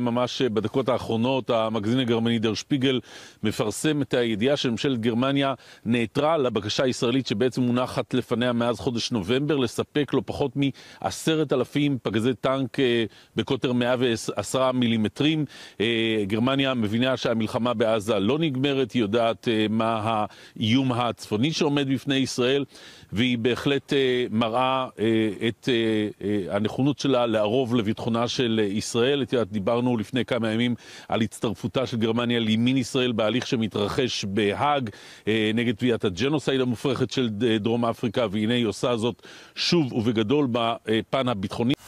ממש אה, בדקות האחרונות המגזין הגרמני דר שפיגל מפרסם את הידיעה שממשלת גרמניה נעתרה לבקשה הישראלית שבעצם מונחת לפניה מאז חודש נובמבר לספק לא פחות מ-10,000 פגזי טנק אה, בקוטר 110 מילימטרים. אה, גרמניה מבינה שהמלחמה בעזה לא נגמרת, היא יודעת מה האיום הצפוני שעומד בפני ישראל והיא בהחלט מראה את הנכונות שלה לערוב לביטחונה של ישראל. את יודעת, דיברנו לפני כמה ימים על הצטרפותה של גרמניה לימין ישראל בהליך שמתרחש בהאג אה, נגד תביעת הג'נוסייד המופרכת של אה, דרום אפריקה, והנה היא עושה זאת שוב ובגדול בפן הביטחוני.